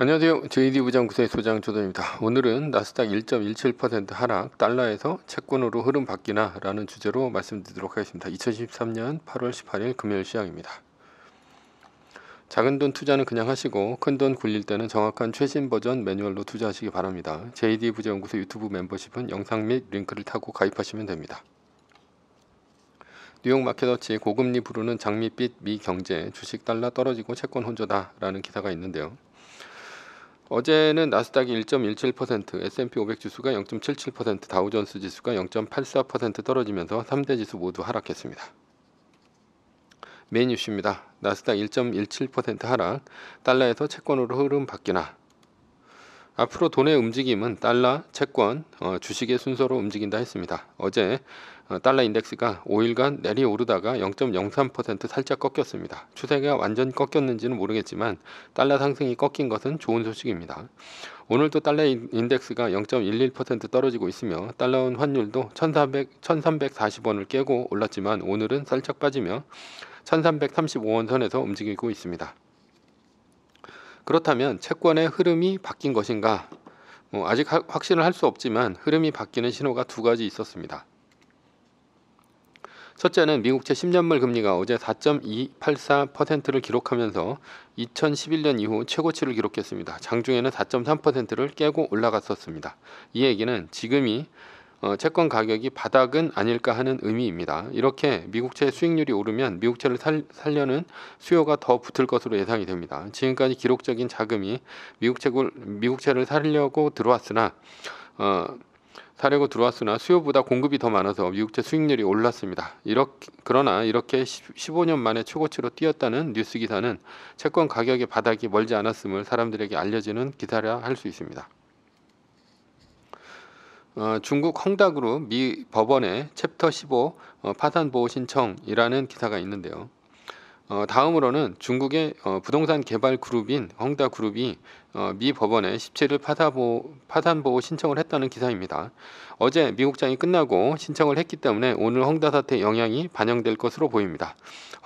안녕하세요. JD 부장구세 소장 조던입니다. 오늘은 나스닥 1.17% 하락, 달러에서 채권으로 흐름 바뀌나 라는 주제로 말씀드리도록 하겠습니다. 2013년 8월 18일 금요일 시장입니다. 작은 돈 투자는 그냥 하시고 큰 돈 굴릴 때는 정확한 최신 버전 매뉴얼로 투자하시기 바랍니다. JD 부자연구소 유튜브 멤버십은 영상 및 링크를 타고 가입하시면 됩니다. 뉴욕 마켓어치 고금리 부르는 장밋빛 미 경제 주식 달러 떨어지고 채권 혼조다라는 기사가 있는데요. 어제는 나스닥이 1.17%, S&P 500 지수가 0.77%, 다우존스 지수가 0.84% 떨어지면서 3대 지수 모두 하락했습니다. 메뉴입니다 나스닥 1.17% 하락, 달러에서 채권으로 흐름 바뀌나 앞으로 돈의 움직임은 달러, 채권, 어, 주식의 순서로 움직인다 했습니다. 어제 어, 달러 인덱스가 5일간 내리오르다가 0.03% 살짝 꺾였습니다. 추세가 완전 꺾였는지는 모르겠지만 달러 상승이 꺾인 것은 좋은 소식입니다. 오늘도 달러 인덱스가 0.11% 떨어지고 있으며 달러원 환율도 1,400, 1,340원을 깨고 올랐지만 오늘은 살짝 빠지며 1,335원 선에서 움직이고 있습니다. 그렇다면 채권의 흐름이 바뀐 것인가? 뭐 아직 하, 확신을 할 수 없지만 흐름이 바뀌는 신호가 두 가지 있었습니다. 첫째는 미국채 10년물 금리가 어제 4.284%를 기록하면서 2011년 이후 최고치를 기록했습니다. 장중에는 4.3%를 깨고 올라갔었습니다. 이 얘기는 지금이 어, 채권 가격이 바닥은 아닐까 하는 의미입니다. 이렇게 미국채 수익률이 오르면 미국채를 살, 려는 수요가 더 붙을 것으로 예상이 됩니다. 지금까지 기록적인 자금이 미국채를, 미국채를 살려고 들어왔으나 어, 사려고 들어왔으나 수요보다 공급이 더 많아서 미국채 수익률이 올랐습니다. 이렇게, 그러나 이렇게 15년 만에 최고치로 뛰었다는 뉴스 기사는 채권 가격의 바닥이 멀지 않았음을 사람들에게 알려지는 기사라 할 수 있습니다. 어, 중국 헝다그룹 미 법원의 챕터 15 어, 파산 보호 신청이라는 기사가 있는데요. 어, 다음으로는 중국의 어, 부동산 개발 그룹인 헝다 그룹이 어, 미 법원에 17일 파산보호, 파산보호 신청을 했다는 기사입니다. 어제 미국장이 끝나고 신청을 했기 때문에 오늘 헝다 사태 영향이 반영될 것으로 보입니다.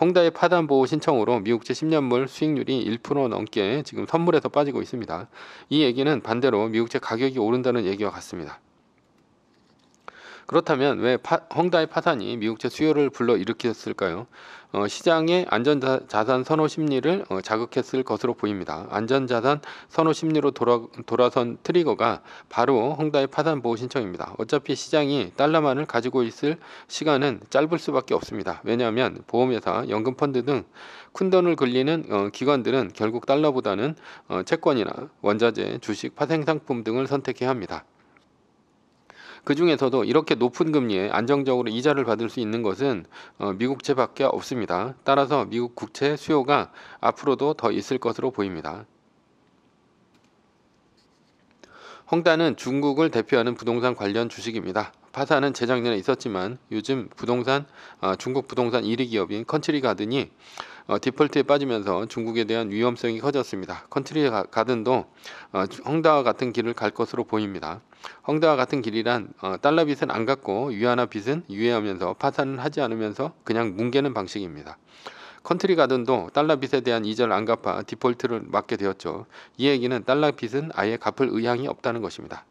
헝다의 파산보호 신청으로 미국채 10년물 수익률이 1% 넘게 지금 선물에서 빠지고 있습니다. 이 얘기는 반대로 미국채 가격이 오른다는 얘기와 같습니다. 그렇다면 왜 파, 헝다의 파산이 미국채 수요를 불러일으켰을까요? 어, 시장의 안전자산 선호 심리를 어, 자극했을 것으로 보입니다. 안전자산 선호 심리로 돌아, 돌아선 트리거가 바로 헝다의 파산 보호 신청입니다. 어차피 시장이 달러만을 가지고 있을 시간은 짧을 수밖에 없습니다. 왜냐하면 보험회사, 연금펀드 등 큰돈을 굴리는 어, 기관들은 결국 달러보다는 어, 채권이나 원자재, 주식, 파생상품 등을 선택해야 합니다. 그 중에서도 이렇게 높은 금리에 안정적으로 이자를 받을 수 있는 것은 어, 미국채밖에 없습니다. 따라서 미국 국채 수요가 앞으로도 더 있을 것으로 보입니다. 홍단은 중국을 대표하는 부동산 관련 주식입니다. 파산은 재작년에 있었지만 요즘 부동산 어, 중국 부동산 1위 기업인 컨트리 가든이 어, 디폴트에 빠지면서 중국에 대한 위험성이 커졌습니다. 컨트리 가든도 어, 헝다와 같은 길을 갈 것으로 보입니다. 헝다와 같은 길이란 어, 달러 빚은 안 갚고 위안화 빚은 유예하면서 파산을 하지 않으면서 그냥 뭉개는 방식입니다. 컨트리 가든도 달러 빚에 대한 이절 안 갚아 디폴트를 맞게 되었죠. 이 얘기는 달러 빚은 아예 갚을 의향이 없다는 것입니다.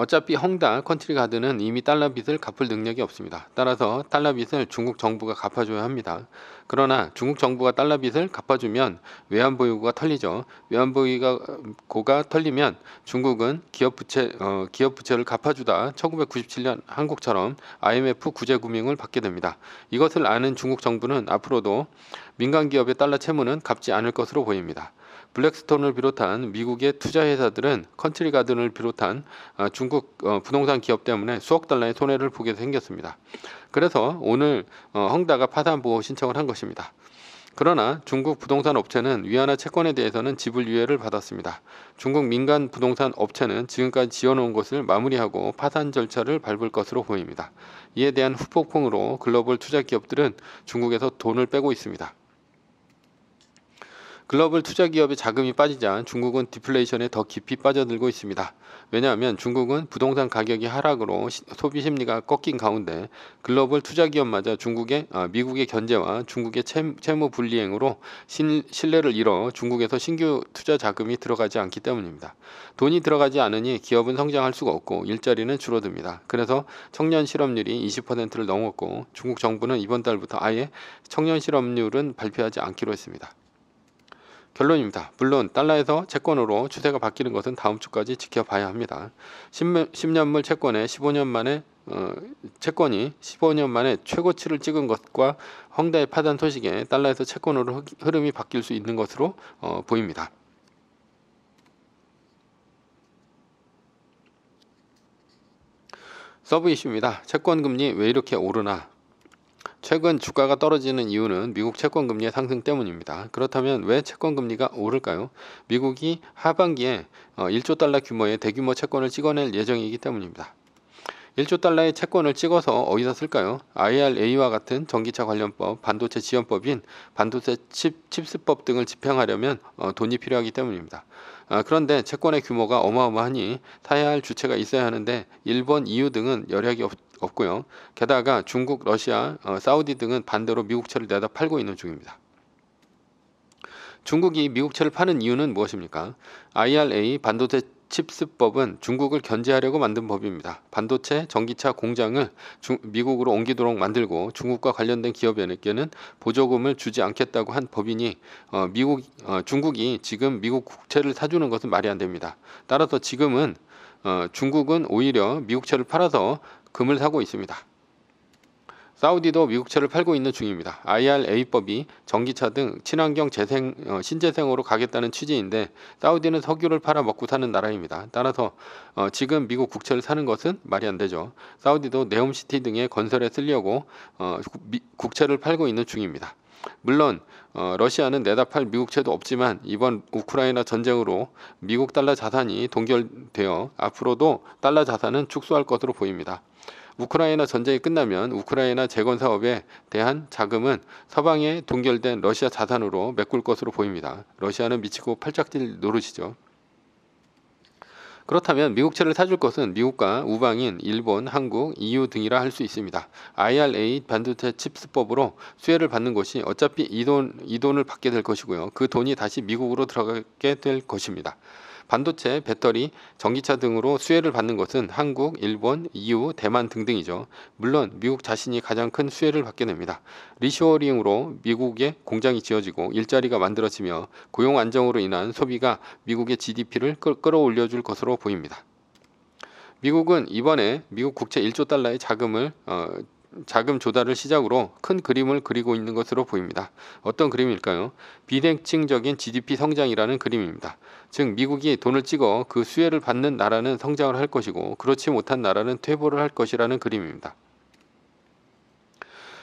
어차피 헝다 컨트리 가드는 이미 달러 빚을 갚을 능력이 없습니다. 따라서 달러 빚을 중국 정부가 갚아줘야 합니다. 그러나 중국 정부가 달러 빚을 갚아주면 외환보유고가 털리죠. 외환보유고가 털리면 중국은 기업 부채 어, 기업 부채를 갚아주다 1997년 한국처럼 IMF 구제 금융을 받게 됩니다. 이것을 아는 중국 정부는 앞으로도 민간 기업의 달러 채무는 갚지 않을 것으로 보입니다. 블랙스톤을 비롯한 미국의 투자 회사들은 컨트리 가든을 비롯한 아, 중국 어, 부동산 기업 때문에 수억 달러의 손해를 보게 생겼습니다. 그래서 오늘 어, 헝다가 파산 보호 신청을 한 것입니다. 그러나 중국 부동산 업체는 위안화 채권에 대해서는 지불 유예를 받았습니다. 중국 민간 부동산 업체는 지금까지 지어놓은 것을 마무리하고 파산 절차를 밟을 것으로 보입니다. 이에 대한 후폭풍으로 글로벌 투자 기업들은 중국에서 돈을 빼고 있습니다. 글로벌 투자 기업의 자금이 빠지자 중국은 디플레이션에 더 깊이 빠져들고 있습니다. 왜냐하면 중국은 부동산 가격이 하락으로 소비 심리가 꺾인 가운데 글로벌 투자 기업마저 중국의 아, 미국의 견제와 중국의 채무 불리행으로 신, 신뢰를 잃어 중국에서 신규 투자 자금이 들어가지 않기 때문입니다. 돈이 들어가지 않으니 기업은 성장할 수가 없고 일자리는 줄어듭니다. 그래서 청년 실업률이 20%를 넘었고 중국 정부는 이번 달부터 아예 청년 실업률은 발표하지 않기로 했습니다. 결론입니다. 물론 달러에서 채권으로 추세가 바뀌는 것은 다음 주까지 지켜봐야 합니다. 10, 년물 채권에 15년 만에 어, 채권이 15년 만에 최고치를 찍은 것과 헝다의 파단 소식에 달러에서 채권으로 흐름이 바뀔 수 있는 것으로 어, 보입니다. 서브 이슈입니다. 채권 금리 왜 이렇게 오르나? 최근 주가가 떨어지는 이유는 미국 채권 금리의 상승 때문입니다. 그렇다면 왜 채권 금리가 오를까요? 미국이 하반기에 1조 어, 달러 규모의 대규모 채권을 찍어낼 예정이기 때문입니다. 1조 달러의 채권을 찍어서 어디다 쓸까요? IRA와 같은 전기차 관련법, 반도체 지원법인 반도체 칩, 칩스법 등을 집행하려면 어, 돈이 필요하기 때문입니다. 아, 그런데 채권의 규모가 어마어마하니 사야 할 주체가 있어야 하는데 일본, EU 등은 여력이 없, 없고요. 게다가 중국, 러시아, 어, 사우디 등은 반대로 미국 차를 내다 팔고 있는 중입니다. 중국이 미국 차를 파는 이유는 무엇입니까? IRA 반도체 칩스법은 중국을 견제하려고 만든 법입니다. 반도체, 전기차 공장을 중, 미국으로 옮기도록 만들고 중국과 관련된 기업에게는 보조금을 주지 않겠다고 한 법이니 어, 미국, 어, 중국이 지금 미국 국채를 사주는 것은 말이 안 됩니다. 따라서 지금은 어, 중국은 오히려 미국 차를 팔아서 금을 사고 있습니다. 사우디도 미국차를 팔고 있는 중입니다. IRA법이 전기차 등 친환경 재생, 어, 신재생으로 가겠다는 취지인데 사우디는 석유를 팔아 먹고 사는 나라입니다. 따라서 어, 지금 미국 국채를 사는 것은 말이 안 되죠. 사우디도 네옴시티 등의 건설에 쓰려고 어, 미, 국채를 팔고 있는 중입니다. 물론 어, 러시아는 내다팔 미국채도 없지만 이번 우크라이나 전쟁으로 미국 달러 자산이 동결되어 앞으로도 달러 자산은 축소할 것으로 보입니다. 우크라이나 전쟁이 끝나면 우크라이나 재건 사업에 대한 자금은 서방에 동결된 러시아 자산으로 메꿀 것으로 보입니다. 러시아는 미치고 팔짝질 노릇이죠. 그렇다면 미국채를 사줄 것은 미국과 우방인 일본, 한국, EU 등이라 할 수 있습니다. IRA 반도체 칩스법으로 수혜를 받는 것이 어차피 이 돈, 이 돈을 받게 될 것이고요. 그 돈이 다시 미국으로 들어가게 될 것입니다. 반도체, 배터리, 전기차 등으로 수혜를 받는 것은 한국, 일본, EU, 대만 등등이죠. 물론 미국 자신이 가장 큰 수혜를 받게 됩니다. 리쇼어링으로 미국의 공장이 지어지고 일자리가 만들어지며 고용 안정으로 인한 소비가 미국의 GDP를 끌어올려 줄 것으로 보입니다. 미국은 이번에 미국 국채 1조 달러의 자금을 어, 자금 조달을 시작으로 큰 그림을 그리고 있는 것으로 보입니다. 어떤 그림일까요? 비대칭적인 GDP 성장이라는 그림입니다. 즉 미국이 돈을 찍어 그 수혜를 받는 나라는 성장을 할 것이고 그렇지 못한 나라는 퇴보를 할 것이라는 그림입니다.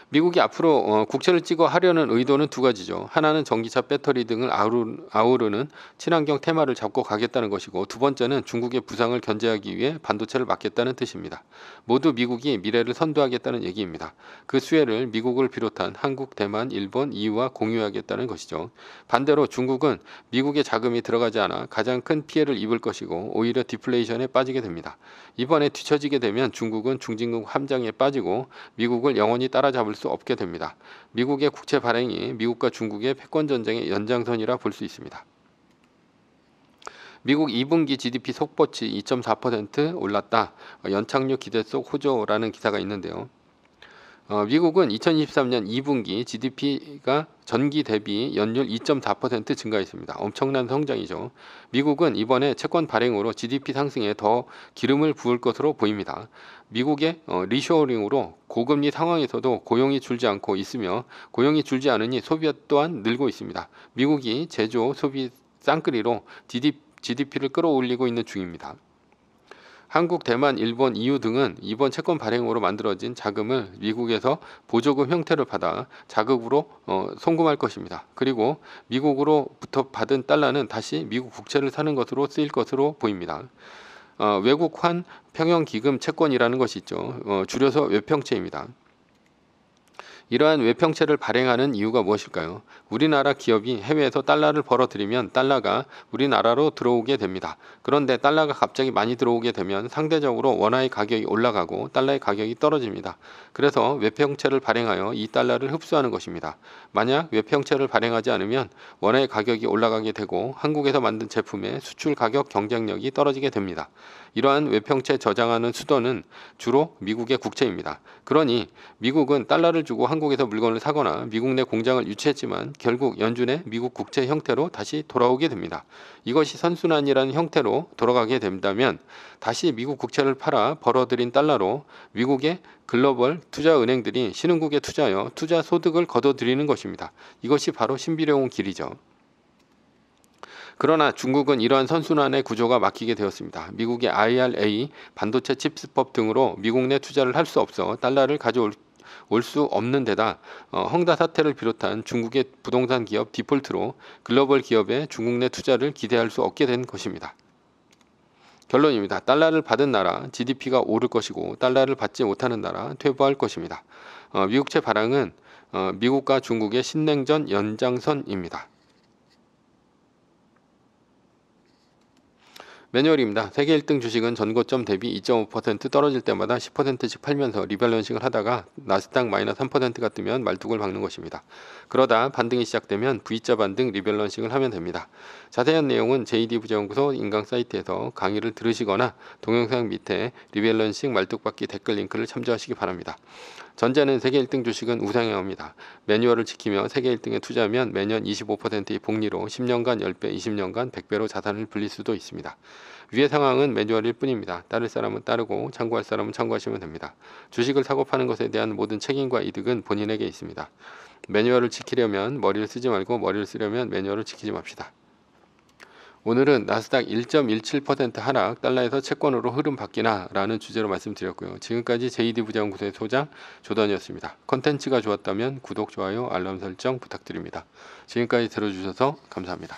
미국이 앞으로 어, 국채를 찍어 하려는 의도는 두 가지죠. 하나는 전기차 배터리 등을 아우르, 는 친환경 테마를 잡고 가겠다는 것이고 두 번째는 중국의 부상을 견제하기 위해 반도체를 막겠다는 뜻입니다. 모두 미국이 미래를 선도하겠다는 얘기입니다. 그 수혜를 미국을 비롯한 한국, 대만, 일본, 이유와 공유하겠다는 것이죠. 반대로 중국은 미국의 자금이 들어가지 않아 가장 큰 피해를 입을 것이고 오히려 디플레이션에 빠지게 됩니다. 이번에 뒤처지게 되면 중국은 중진국 함장에 빠지고 미국을 영원히 따라잡을 막을 수 없게 됩니다. 미국의 국채 발행이 미국과 중국의 패권 전쟁의 연장선이라 볼 수 있습니다. 미국 2분기 GDP 속보치 2.4% 올랐다. 연착륙 기대 속 호조라는 기사가 있는데요. 어, 미국은 2023년 2분기 GDP가 전기 대비 연율 2.4% 증가했습니다. 엄청난 성장이죠. 미국은 이번에 채권 발행으로 GDP 상승에 더 기름을 부을 것으로 보입니다. 미국의 어, 리쇼어링으로 고금리 상황에서도 고용이 줄지 않고 있으며 고용이 줄지 않으니 소비 또한 늘고 있습니다. 미국이 제조, 소비 쌍끌이로 GDP, 를 끌어올리고 있는 중입니다. 한국, 대만, 일본, EU 등은 이번 채권 발행으로 만들어진 자금을 미국에서 보조금 형태로 받아 자극으로 어, 송금할 것입니다. 그리고 미국으로부터 받은 달러는 다시 미국 국채를 사는 것으로 쓰일 것으로 보입니다. 어, 외국환 평형기금 채권이라는 것이 있죠. 어, 줄여서 외평채입니다. 이러한 외평채를 발행하는 이유가 무엇일까요? 우리나라 기업이 해외에서 달러를 벌어들이면 달러가 우리나라로 들어오게 됩니다. 그런데 달러가 갑자기 많이 들어오게 되면 상대적으로 원화의 가격이 올라가고 달러의 가격이 떨어집니다. 그래서 외평채를 발행하여 이 달러를 흡수하는 것입니다. 만약 외평채를 발행하지 않으면 원화의 가격이 올라가게 되고 한국에서 만든 제품의 수출 가격 경쟁력이 떨어지게 됩니다. 이러한 외평채 저장하는 수도는 주로 미국의 국채입니다. 그러니 미국은 달러를 주고 한국에서 물건을 사거나 미국 내 공장을 유치했지만 결국 연준의 미국 국채 형태로 다시 돌아오게 됩니다. 이것이 선순환이라는 형태로 돌아가게 된다면 다시 미국 국채를 팔아 벌어들인 달러로 미국의 글로벌 투자 은행들이 신흥국에 투자하여 투자 소득을 거둬들이는 것입니다. 이것이 바로 신비로운 길이죠. 그러나 중국은 이러한 선순환의 구조가 막히게 되었습니다. 미국의 IRA, 반도체 칩스법 등으로 미국 내 투자를 할 수 없어 달러를 가져올 올수 없는 데다 어, 헝다 사태를 비롯한 중국의 부동산 기업 디폴트로 글로벌 기업의 중국 내 투자를 기대할 수 없게 된 것입니다. 결론입니다. 달러를 받은 나라 GDP가 오를 것이고 달러를 받지 못하는 나라 퇴보할 것입니다. 어, 미국채 발행은 어, 미국과 중국의 신냉전 연장선입니다. 매뉴얼입니다. 세계 1등 주식은 전고점 대비 2.5% 떨어질 때마다 10%씩 팔면서 리밸런싱을 하다가 나스닥 마이너스 3%가 뜨면 말뚝을 박는 것입니다. 그러다 반등이 시작되면 V자 반등 리밸런싱을 하면 됩니다. 자세한 내용은 JD 부자연구소 인강 사이트에서 강의를 들으시거나 동영상 밑에 리밸런싱 말뚝박기 댓글 링크를 참조하시기 바랍니다. 전제는 세계 1등 주식은 우상향합니다. 매뉴얼을 지키며 세계 1등에 투자하면 매년 25%의 복리로 10년간 10배, 20년간 100배로 자산을 불릴 수도 있습니다. 위의 상황은 매뉴얼일 뿐입니다. 따를 사람은 따르고 참고할 사람은 참고하시면 됩니다. 주식을 사고 파는 것에 대한 모든 책임과 이득은 본인에게 있습니다. 매뉴얼을 지키려면 머리를 쓰지 말고 머리를 쓰려면 매뉴얼을 지키지 맙시다. 오늘은 나스닥 1.17% 하락, 달러에서 채권으로 흐름 바뀌나 라는 주제로 말씀드렸고요. 지금까지 JD 부장구소의 소장 조던이었습니다. 컨텐츠가 좋았다면 구독, 좋아요, 알람 설정 부탁드립니다. 지금까지 들어주셔서 감사합니다.